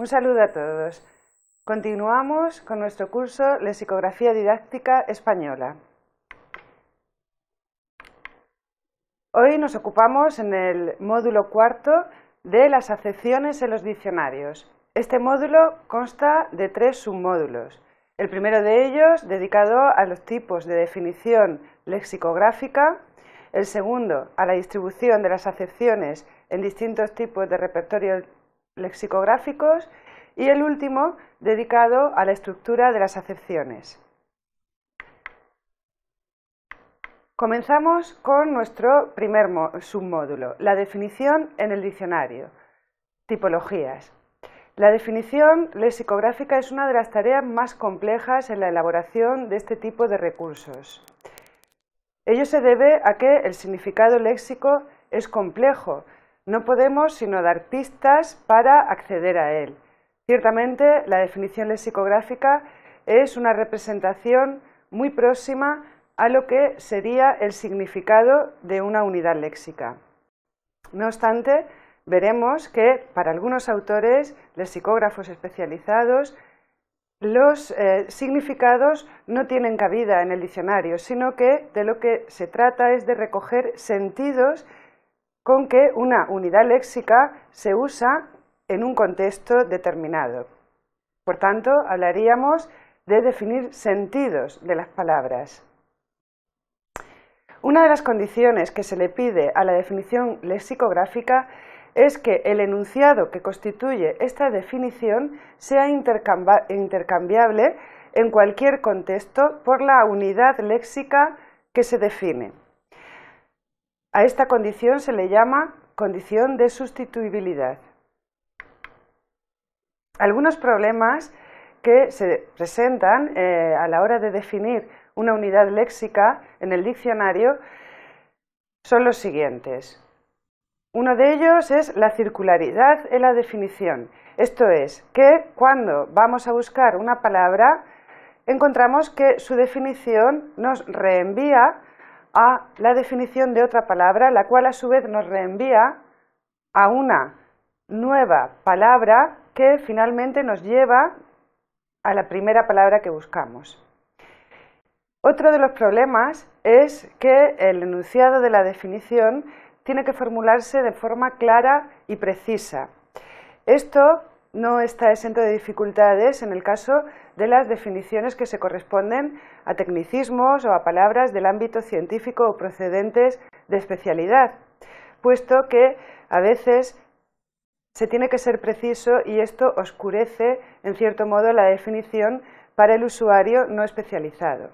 Un saludo a todos. Continuamos con nuestro curso Lexicografía Didáctica Española. Hoy nos ocupamos en el módulo cuarto de las acepciones en los diccionarios. Este módulo consta de tres submódulos. El primero de ellos dedicado a los tipos de definición lexicográfica, el segundo a la distribución de las acepciones en distintos tipos de repertorio lexicográficos y el último dedicado a la estructura de las acepciones. Comenzamos con nuestro primer submódulo, la definición en el diccionario, tipologías. La definición lexicográfica es una de las tareas más complejas en la elaboración de este tipo de recursos. Ello se debe a que el significado léxico es complejo no podemos sino dar pistas para acceder a él. Ciertamente, la definición lexicográfica es una representación muy próxima a lo que sería el significado de una unidad léxica. No obstante, veremos que para algunos autores, lexicógrafos especializados, los eh, significados no tienen cabida en el diccionario, sino que de lo que se trata es de recoger sentidos con que una unidad léxica se usa en un contexto determinado. Por tanto, hablaríamos de definir sentidos de las palabras. Una de las condiciones que se le pide a la definición lexicográfica es que el enunciado que constituye esta definición sea intercambiable en cualquier contexto por la unidad léxica que se define. A esta condición se le llama condición de sustituibilidad. Algunos problemas que se presentan eh, a la hora de definir una unidad léxica en el diccionario son los siguientes. Uno de ellos es la circularidad en la definición. Esto es, que cuando vamos a buscar una palabra, encontramos que su definición nos reenvía a la definición de otra palabra, la cual a su vez nos reenvía a una nueva palabra que finalmente nos lleva a la primera palabra que buscamos. Otro de los problemas es que el enunciado de la definición tiene que formularse de forma clara y precisa. Esto no está exento de dificultades en el caso de las definiciones que se corresponden a tecnicismos o a palabras del ámbito científico o procedentes de especialidad, puesto que a veces se tiene que ser preciso y esto oscurece, en cierto modo, la definición para el usuario no especializado.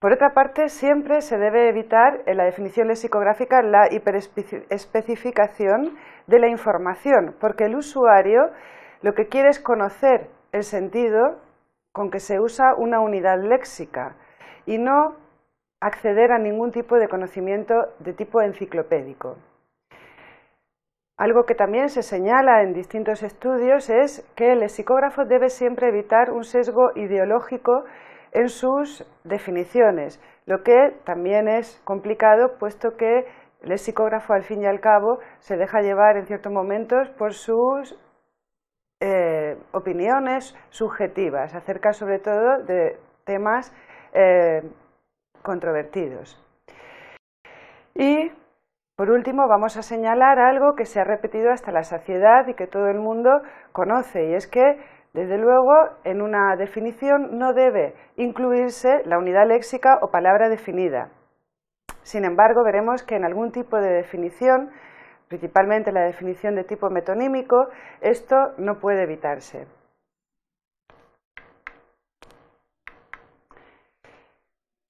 Por otra parte, siempre se debe evitar en la definición lexicográfica la hiperespecificación de la información, porque el usuario lo que quiere es conocer el sentido con que se usa una unidad léxica y no acceder a ningún tipo de conocimiento de tipo enciclopédico. Algo que también se señala en distintos estudios es que el lexicógrafo debe siempre evitar un sesgo ideológico en sus definiciones, lo que también es complicado puesto que el lexicógrafo al fin y al cabo se deja llevar en ciertos momentos por sus eh, opiniones subjetivas acerca sobre todo de temas eh, controvertidos. Y por último vamos a señalar algo que se ha repetido hasta la saciedad y que todo el mundo conoce y es que desde luego en una definición no debe incluirse la unidad léxica o palabra definida. Sin embargo veremos que en algún tipo de definición principalmente la definición de tipo metonímico, esto no puede evitarse.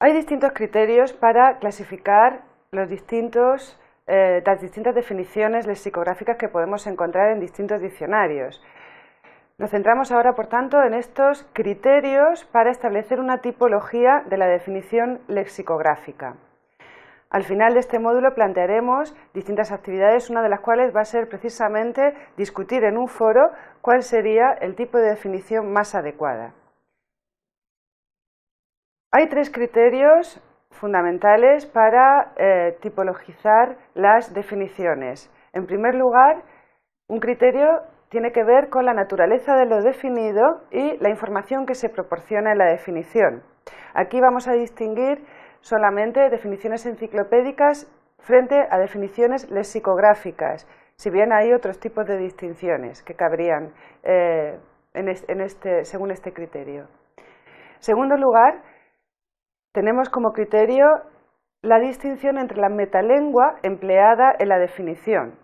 Hay distintos criterios para clasificar eh, las distintas definiciones lexicográficas que podemos encontrar en distintos diccionarios. Nos centramos ahora, por tanto, en estos criterios para establecer una tipología de la definición lexicográfica. Al final de este módulo plantearemos distintas actividades, una de las cuales va a ser precisamente discutir en un foro cuál sería el tipo de definición más adecuada. Hay tres criterios fundamentales para eh, tipologizar las definiciones. En primer lugar, un criterio tiene que ver con la naturaleza de lo definido y la información que se proporciona en la definición. Aquí vamos a distinguir solamente definiciones enciclopédicas frente a definiciones lexicográficas, si bien hay otros tipos de distinciones que cabrían eh, en este, según este criterio. Segundo lugar, tenemos como criterio la distinción entre la metalengua empleada en la definición.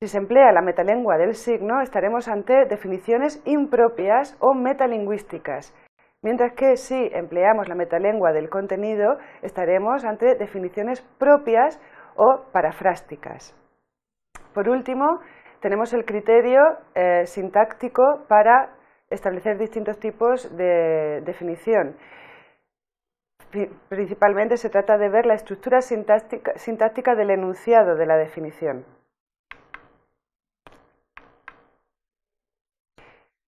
Si se emplea la metalengua del signo, estaremos ante definiciones impropias o metalingüísticas, Mientras que si empleamos la metalengua del contenido, estaremos ante definiciones propias o parafrásticas. Por último, tenemos el criterio eh, sintáctico para establecer distintos tipos de definición. Principalmente se trata de ver la estructura sintáctica del enunciado de la definición.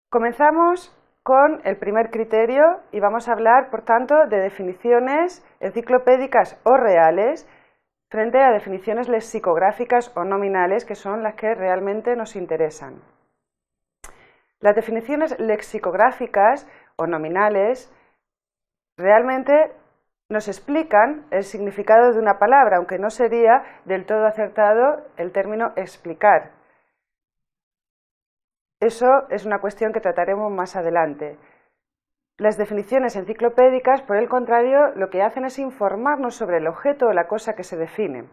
Comenzamos con el primer criterio y vamos a hablar, por tanto, de definiciones enciclopédicas o reales frente a definiciones lexicográficas o nominales, que son las que realmente nos interesan. Las definiciones lexicográficas o nominales realmente nos explican el significado de una palabra, aunque no sería del todo acertado el término explicar, eso es una cuestión que trataremos más adelante. Las definiciones enciclopédicas, por el contrario, lo que hacen es informarnos sobre el objeto o la cosa que se define.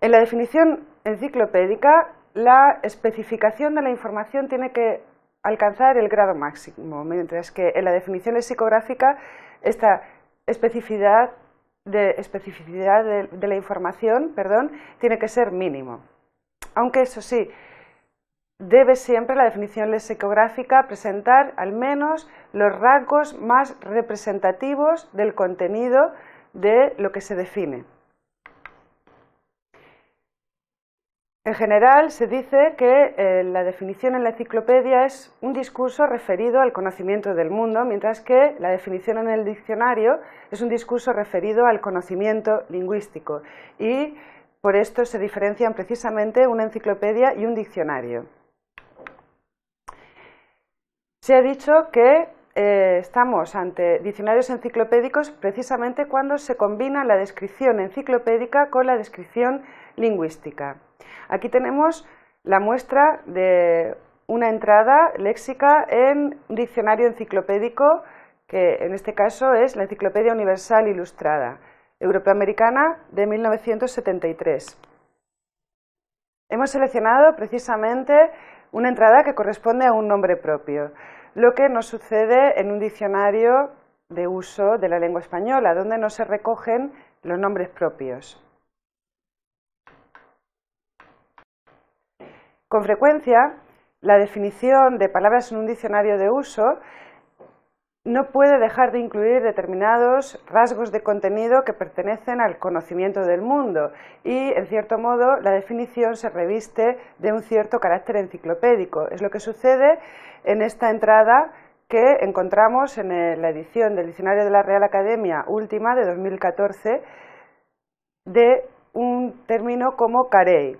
En la definición enciclopédica, la especificación de la información tiene que alcanzar el grado máximo, mientras que en la definición psicográfica esta especificidad de, especificidad la información perdón, tiene que ser mínimo. Aunque eso sí, debe siempre la definición lexicográfica presentar al menos los rasgos más representativos del contenido de lo que se define. En general se dice que eh, la definición en la enciclopedia es un discurso referido al conocimiento del mundo, mientras que la definición en el diccionario es un discurso referido al conocimiento lingüístico y por esto se diferencian precisamente una enciclopedia y un diccionario. Se ha dicho que eh, estamos ante diccionarios enciclopédicos precisamente cuando se combina la descripción enciclopédica con la descripción lingüística. Aquí tenemos la muestra de una entrada léxica en un diccionario enciclopédico que en este caso es la Enciclopedia Universal Ilustrada Europeoamericana de 1973. Hemos seleccionado precisamente una entrada que corresponde a un nombre propio, lo que no sucede en un diccionario de uso de la lengua española, donde no se recogen los nombres propios. Con frecuencia, la definición de palabras en un diccionario de uso no puede dejar de incluir determinados rasgos de contenido que pertenecen al conocimiento del mundo y, en cierto modo, la definición se reviste de un cierto carácter enciclopédico. Es lo que sucede en esta entrada que encontramos en eh, la edición del Diccionario de la Real Academia última de 2014 de un término como carey,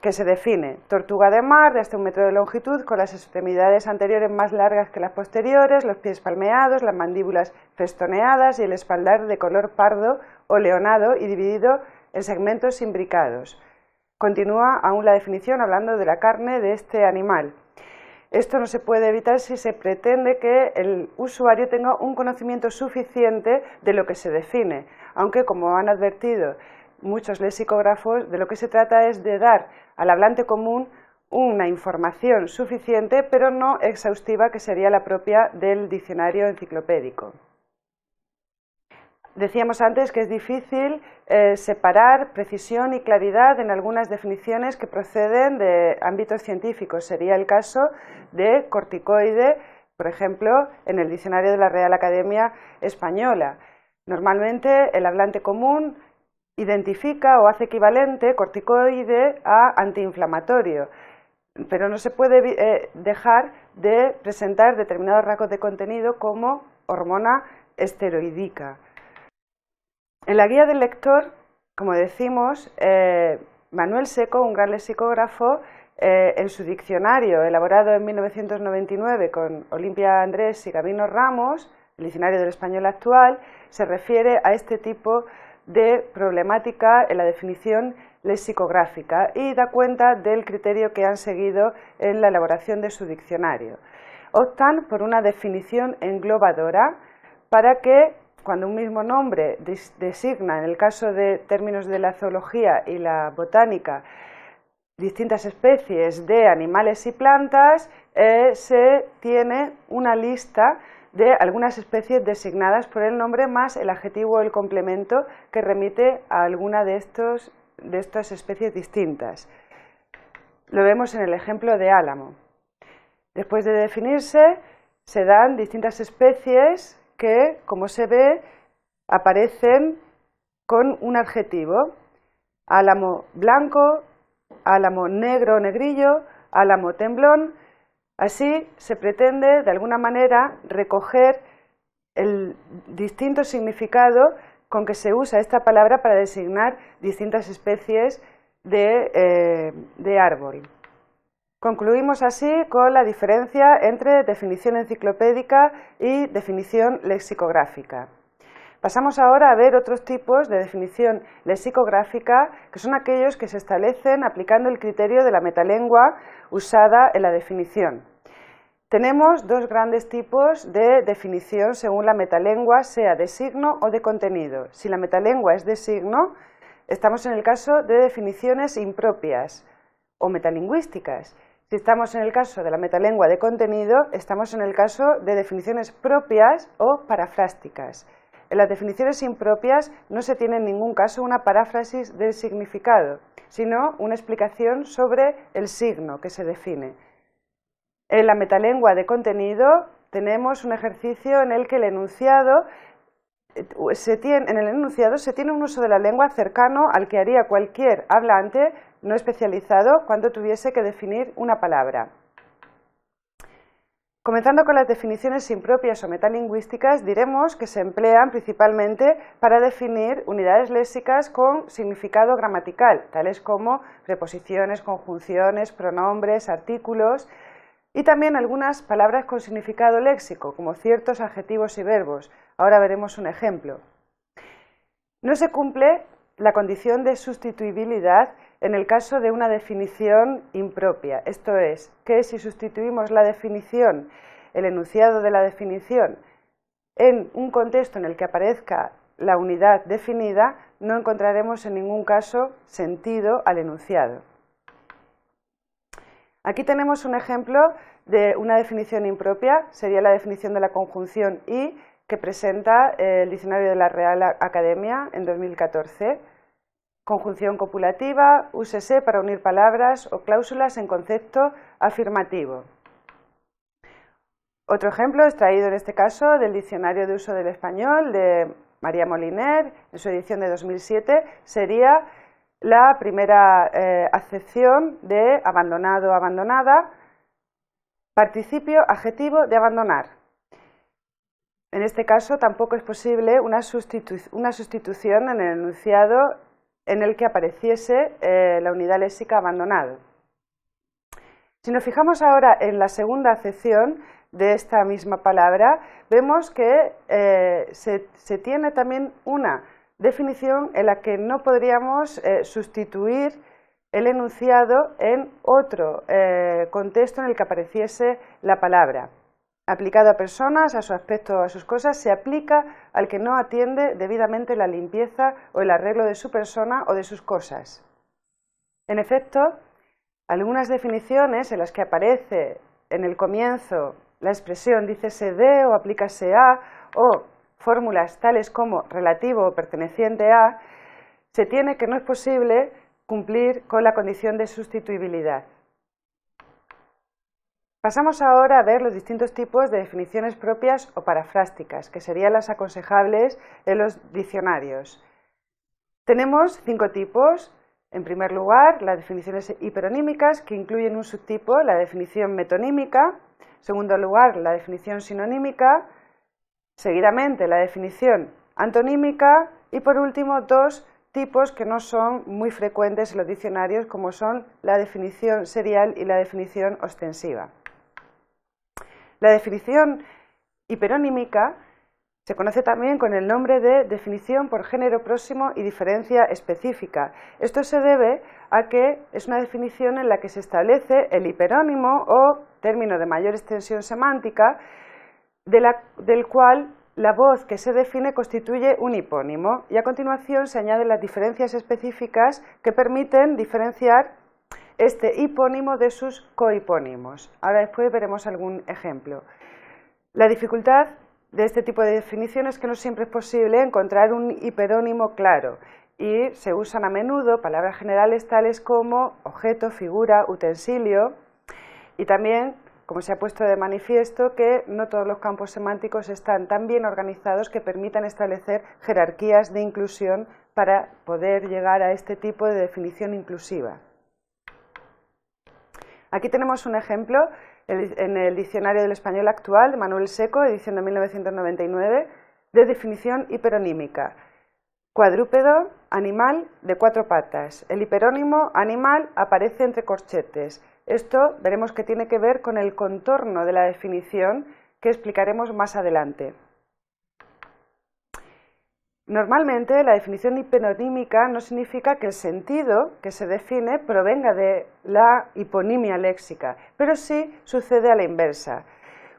que se define tortuga de mar de hasta un metro de longitud con las extremidades anteriores más largas que las posteriores, los pies palmeados, las mandíbulas festoneadas y el espaldar de color pardo o leonado y dividido en segmentos imbricados. Continúa aún la definición hablando de la carne de este animal. Esto no se puede evitar si se pretende que el usuario tenga un conocimiento suficiente de lo que se define, aunque como han advertido muchos lexicógrafos, de lo que se trata es de dar al hablante común una información suficiente pero no exhaustiva que sería la propia del diccionario enciclopédico. Decíamos antes que es difícil eh, separar precisión y claridad en algunas definiciones que proceden de ámbitos científicos. Sería el caso de corticoide, por ejemplo, en el diccionario de la Real Academia Española. Normalmente el hablante común identifica o hace equivalente corticoide a antiinflamatorio, pero no se puede eh, dejar de presentar determinados rasgos de contenido como hormona esteroidica. En la guía del lector, como decimos, eh, Manuel Seco, un gran lexicógrafo, eh, en su diccionario, elaborado en 1999 con Olimpia Andrés y Gabino Ramos, el diccionario del español actual, se refiere a este tipo de de problemática en la definición lexicográfica y da cuenta del criterio que han seguido en la elaboración de su diccionario. Optan por una definición englobadora para que cuando un mismo nombre designa, en el caso de términos de la zoología y la botánica, distintas especies de animales y plantas, eh, se tiene una lista de algunas especies designadas por el nombre más el adjetivo o el complemento que remite a alguna de, de estas especies distintas. Lo vemos en el ejemplo de álamo. Después de definirse, se dan distintas especies que, como se ve, aparecen con un adjetivo. Álamo blanco, álamo negro o negrillo, álamo temblón, Así se pretende, de alguna manera, recoger el distinto significado con que se usa esta palabra para designar distintas especies eh, de, árbol. Concluimos así con la diferencia entre definición enciclopédica y definición lexicográfica. Pasamos ahora a ver otros tipos de definición lexicográfica, que son aquellos que se establecen aplicando el criterio de la metalengua usada en la definición. Tenemos dos grandes tipos de definición según la metalengua sea de signo o de contenido. Si la metalengua es de signo, estamos en el caso de definiciones impropias o metalingüísticas. Si estamos en el caso de la metalengua de contenido, estamos en el caso de definiciones propias o parafrásticas. En las definiciones impropias no se tiene en ningún caso una paráfrasis del significado, sino una explicación sobre el signo que se define. En la metalengua de contenido tenemos un ejercicio en el que el enunciado eh, se tiene, en el enunciado se tiene un uso de la lengua cercano al que haría cualquier hablante no especializado cuando tuviese que definir una palabra. Comenzando con las definiciones impropias o metalingüísticas, diremos que se emplean principalmente para definir unidades léxicas con significado gramatical, tales como preposiciones, conjunciones, pronombres, artículos, y también algunas palabras con significado léxico, como ciertos adjetivos y verbos. Ahora veremos un ejemplo. No se cumple la condición de sustituibilidad en el caso de una definición impropia, esto es, que si sustituimos la definición, el enunciado de la definición, en un contexto en el que aparezca la unidad definida, no encontraremos en ningún caso sentido al enunciado. Aquí tenemos un ejemplo de una definición impropia, sería la definición de la conjunción y que presenta eh, el diccionario de la Real Academia en 2014. Conjunción copulativa, úsese para unir palabras o cláusulas en concepto afirmativo. Otro ejemplo extraído en este caso del diccionario de uso del español de María Moliner, en su edición de 2007, sería la primera eh, acepción de abandonado, abandonada, participio, adjetivo de abandonar. En este caso tampoco es posible una, sustitución en el enunciado en el que apareciese eh, la unidad léxica abandonado. Si nos fijamos ahora en la segunda acepción de esta misma palabra, vemos que eh, se tiene también una definición en la que no podríamos eh, sustituir el enunciado en otro eh, contexto en el que apareciese la palabra. Aplicado a personas, a su aspecto, o a sus cosas, se aplica al que no atiende debidamente la limpieza o el arreglo de su persona o de sus cosas. En efecto, algunas definiciones en las que aparece en el comienzo la expresión dícese de o aplícase a o fórmulas tales como relativo o perteneciente a, se tiene que no es posible cumplir con la condición de sustituibilidad. Pasamos ahora a ver los distintos tipos de definiciones propias o parafrásticas, que serían las aconsejables en los diccionarios. Tenemos cinco tipos. En primer lugar, las definiciones hiperonímicas, que incluyen un subtipo, la definición metonímica. En segundo lugar, la definición sinonímica, Seguidamente, la definición antonímica y por último dos tipos que no son muy frecuentes en los diccionarios como son la definición serial y la definición ostensiva. La definición hiperonímica se conoce también con el nombre de definición por género próximo y diferencia específica. Esto se debe a que es una definición en la que se establece el hiperónimo o término de mayor extensión semántica del cual la voz que se define constituye un hipónimo y a continuación se añaden las diferencias específicas que permiten diferenciar este hipónimo de sus cohipónimos. Ahora después veremos algún ejemplo. La dificultad de este tipo de definiciones es que no siempre es posible encontrar un hiperónimo claro y se usan a menudo palabras generales tales como objeto, figura, utensilio y también como se ha puesto de manifiesto, que no todos los campos semánticos están tan bien organizados que permitan establecer jerarquías de inclusión para poder llegar a este tipo de definición inclusiva. Aquí tenemos un ejemplo en el Diccionario del Español Actual de Manuel Seco, edición de 1999, de definición hiperonímica. Cuadrúpedo, animal de cuatro patas. El hiperónimo animal aparece entre corchetes. Esto veremos que tiene que ver con el contorno de la definición que explicaremos más adelante. Normalmente la definición hiperonímica no significa que el sentido que se define provenga de la hiponimia léxica, pero sí sucede a la inversa.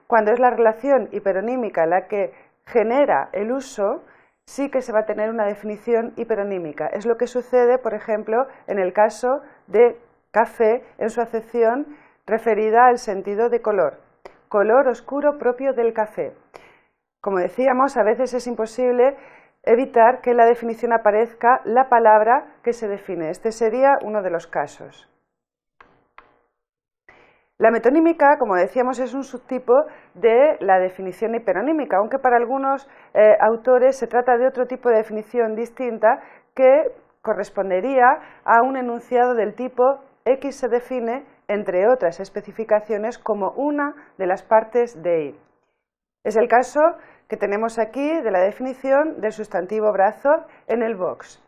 Cuando es la relación hiperonímica la que genera el uso, sí que se va a tener una definición hiperonímica. Es lo que sucede, por ejemplo, en el caso de Café en su acepción referida al sentido de color, color oscuro propio del café. Como decíamos, a veces es imposible evitar que en la definición aparezca la palabra que se define. Este sería uno de los casos. La metonímica, como decíamos, es un subtipo de la definición hiperonímica, aunque para algunos eh, autores se trata de otro tipo de definición distinta que correspondería a un enunciado del tipo X se define, entre otras especificaciones, como una de las partes de Y. Es el caso que tenemos aquí de la definición del sustantivo brazo en el box.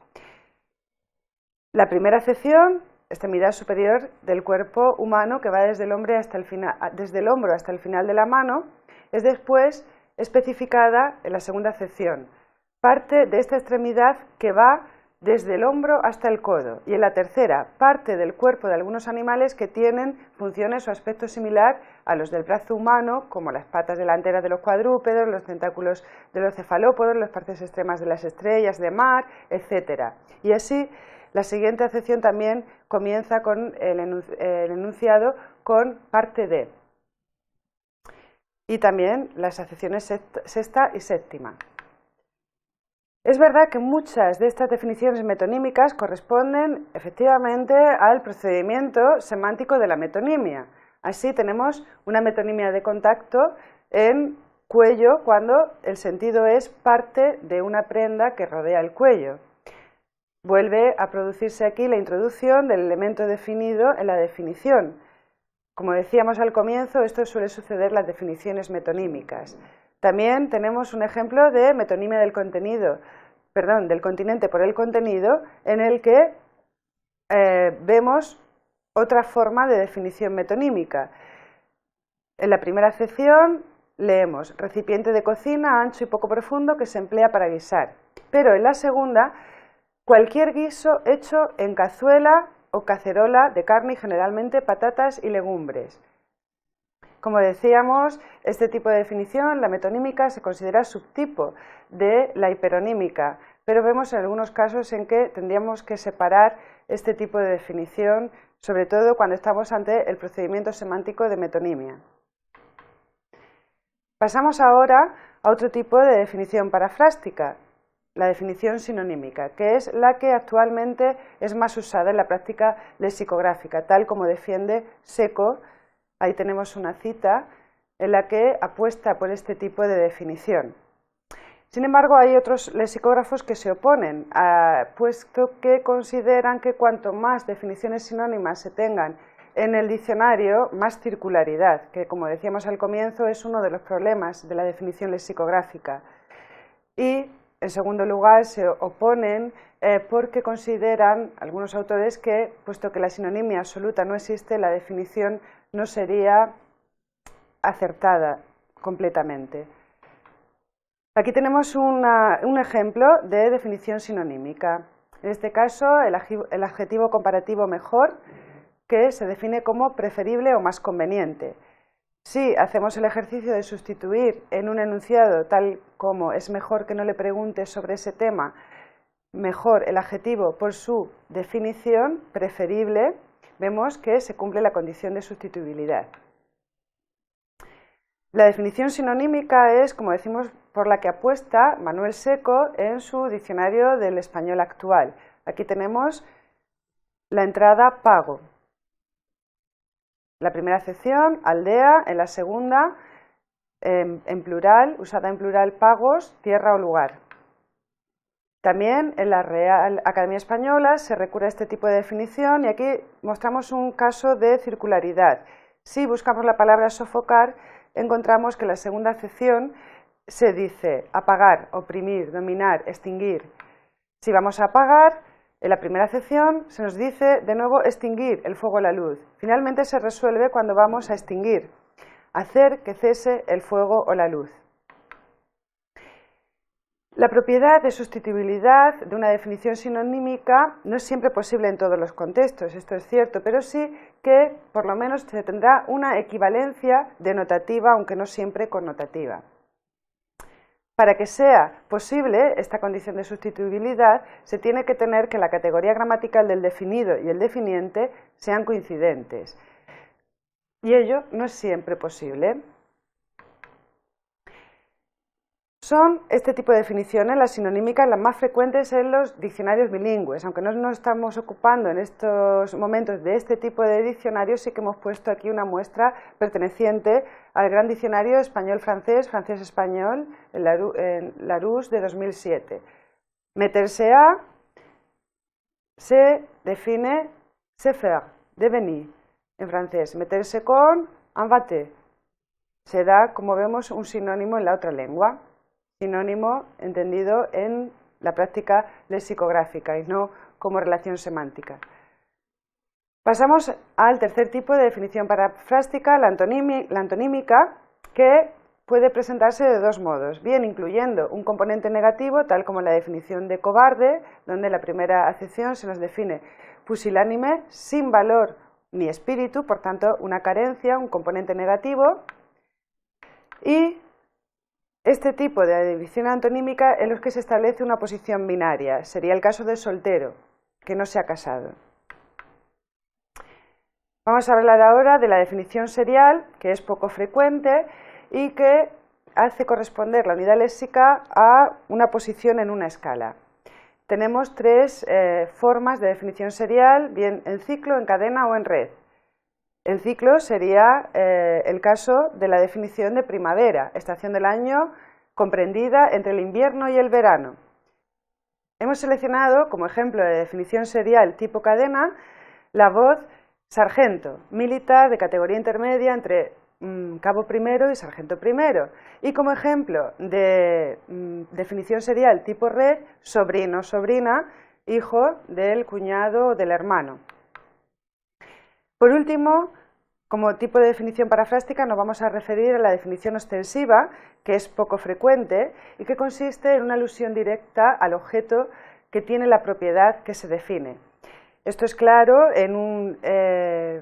La primera sección, extremidad superior del cuerpo humano que va desde el, hombro hasta el final de la mano, es después especificada en la segunda sección parte de esta extremidad que va desde el hombro hasta el codo, y en la tercera, parte del cuerpo de algunos animales que tienen funciones o aspectos similar a los del brazo humano, como las patas delanteras de los cuadrúpedos, los tentáculos de los cefalópodos, las partes extremas de las estrellas de mar, etc. Y así, la siguiente acepción también comienza con el enunciado con parte de. Y también las acepciones sexta y séptima. Es verdad que muchas de estas definiciones metonímicas corresponden efectivamente al procedimiento semántico de la metonimia. Así tenemos una metonimia de contacto en cuello cuando el sentido es parte de una prenda que rodea el cuello. Vuelve a producirse aquí la introducción del elemento definido en la definición. Como decíamos al comienzo, esto suele suceder en las definiciones metonímicas. También tenemos un ejemplo de metonimia del contenido, perdón, del continente por el contenido, en el que eh, vemos otra forma de definición metonímica. En la primera sección leemos recipiente de cocina ancho y poco profundo que se emplea para guisar, pero en la segunda cualquier guiso hecho en cazuela o cacerola de carne y generalmente patatas y legumbres. Como decíamos, este tipo de definición, la metonímica, se considera subtipo de la hiperonímica, pero vemos en algunos casos en que tendríamos que separar este tipo de definición, sobre todo cuando estamos ante el procedimiento semántico de metonimia. Pasamos ahora a otro tipo de definición parafrástica, la definición sinonímica, que es la que actualmente es más usada en la práctica lexicográfica, tal como defiende Seco ahí tenemos una cita en la que apuesta por este tipo de definición. Sin embargo, hay otros lexicógrafos que se oponen, ah, puesto que consideran que cuanto más definiciones sinónimas se tengan en el diccionario, más circularidad, que como decíamos al comienzo es uno de los problemas de la definición lexicográfica. En segundo lugar, se oponen eh, porque consideran algunos autores que, puesto que la sinonimia absoluta no existe, la definición no sería acertada completamente. Aquí tenemos un ejemplo de definición sinonímica. En este caso, el adjetivo comparativo mejor, que se define como preferible o más conveniente. Si hacemos el ejercicio de sustituir en un enunciado tal como es mejor que no le preguntes sobre ese tema, mejor el adjetivo por su definición, preferible, vemos que se cumple la condición de sustituibilidad. La definición sinonímica es, como decimos, por la que apuesta Manuel Seco en su diccionario del español actual. Aquí tenemos la entrada pago, la primera sección, aldea, en la segunda, en, plural, usada en plural, pagos, tierra o lugar. También en la Real Academia Española se recurre a este tipo de definición y aquí mostramos un caso de circularidad. Si buscamos la palabra sofocar, encontramos que en la segunda sección se dice apagar, oprimir, dominar, extinguir. Si vamos a apagar, en la primera sección se nos dice de nuevo extinguir el fuego o la luz. Finalmente se resuelve cuando vamos a extinguir, hacer que cese el fuego o la luz. La propiedad de sustituibilidad de una definición sinonímica no es siempre posible en todos los contextos, esto es cierto, pero sí que por lo menos se tendrá una equivalencia denotativa, aunque no siempre connotativa. Para que sea posible esta condición de sustituibilidad, se tiene que tener que la categoría gramatical del definido y el definiente sean coincidentes. Y ello no es siempre posible. Son este tipo de definiciones, las sinonímicas, las más frecuentes en los diccionarios bilingües. Aunque no nos estamos ocupando en estos momentos de este tipo de diccionarios, sí que hemos puesto aquí una muestra perteneciente al gran diccionario español-francés, francés-español, en Larousse de 2007. Meterse a se define se faire, devenir, en francés. Meterse con, embater. Se da, como vemos, un sinónimo en la otra lengua sinónimo entendido en la práctica lexicográfica y no como relación semántica. Pasamos al tercer tipo de definición parafrástica, la, antonímica, que puede presentarse de dos modos, bien incluyendo un componente negativo, tal como la definición de cobarde, donde la primera acepción se nos define pusilánime, sin valor ni espíritu, por tanto una carencia, un componente negativo, y este tipo de división antonímica en los que se establece una posición binaria sería el caso del soltero, que no se ha casado. Vamos a hablar ahora de la definición serial, que es poco frecuente y que hace corresponder la unidad léxica a una posición en una escala. Tenemos tres eh, formas de definición serial, bien en ciclo, en cadena o en red. El ciclo sería eh, el caso de la definición de primavera, estación del año comprendida entre el invierno y el verano. Hemos seleccionado como ejemplo de definición serial tipo cadena la voz sargento, militar de categoría intermedia entre mm, cabo primero y sargento primero. Y como ejemplo de mm, definición serial tipo red, sobrino, sobrina, hijo del cuñado o del hermano. Por último, como tipo de definición parafrástica nos vamos a referir a la definición ostensiva, que es poco frecuente y que consiste en una alusión directa al objeto que tiene la propiedad que se define. Esto es claro en, eh,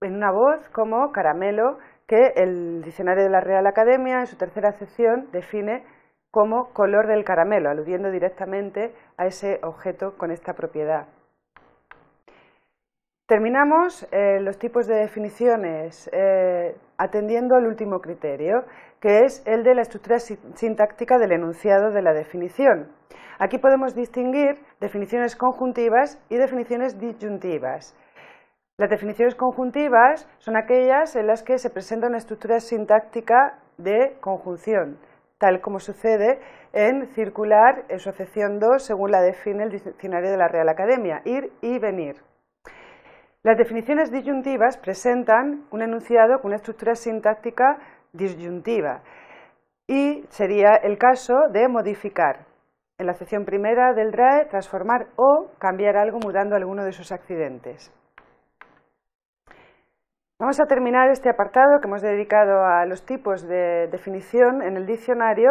una voz como caramelo, que el diccionario de la Real Academia en su tercera sección define como color del caramelo, aludiendo directamente a ese objeto con esta propiedad. Terminamos eh, los tipos de definiciones eh, atendiendo al último criterio, que es el de la estructura sintáctica del enunciado de la definición. Aquí podemos distinguir definiciones conjuntivas y definiciones disyuntivas. Las definiciones conjuntivas son aquellas en las que se presenta una estructura sintáctica de conjunción, tal como sucede en circular, en su acepción 2, según la define el diccionario de la Real Academia, ir y venir. Las definiciones disyuntivas presentan un enunciado con una estructura sintáctica disyuntiva y sería el caso de modificar. En la sección primera del DRAE, transformar o cambiar algo mudando alguno de sus accidentes. Vamos a terminar este apartado que hemos dedicado a los tipos de definición en el diccionario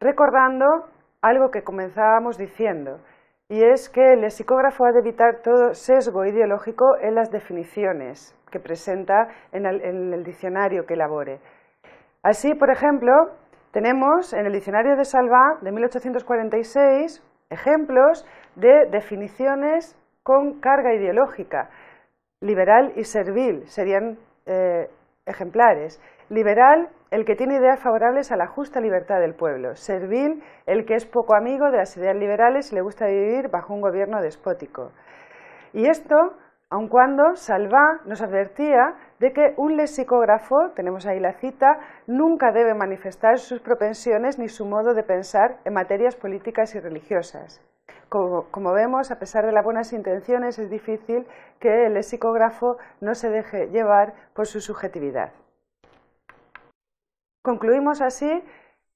recordando algo que comenzábamos diciendo y es que el lexicógrafo ha de evitar todo sesgo ideológico en las definiciones que presenta en el, diccionario que elabore. Así, por ejemplo, tenemos en el diccionario de Salva de 1846 ejemplos de definiciones con carga ideológica. Liberal y servil serían eh, ejemplares. Liberal el que tiene ideas favorables a la justa libertad del pueblo, servil el que es poco amigo de las ideas liberales y le gusta vivir bajo un gobierno despótico. Y esto, aun cuando Salvá nos advertía de que un lexicógrafo, tenemos ahí la cita, nunca debe manifestar sus propensiones ni su modo de pensar en materias políticas y religiosas. Como, como, vemos, a pesar de las buenas intenciones, es difícil que el lexicógrafo no se deje llevar por su subjetividad. Concluimos así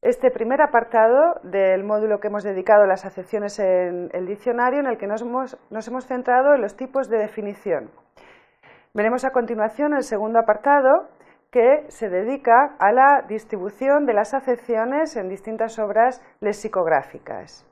este primer apartado del módulo que hemos dedicado a las acepciones en el diccionario, en el que nos hemos, centrado en los tipos de definición. Veremos a continuación el segundo apartado, que se dedica a la distribución de las acepciones en distintas obras lexicográficas.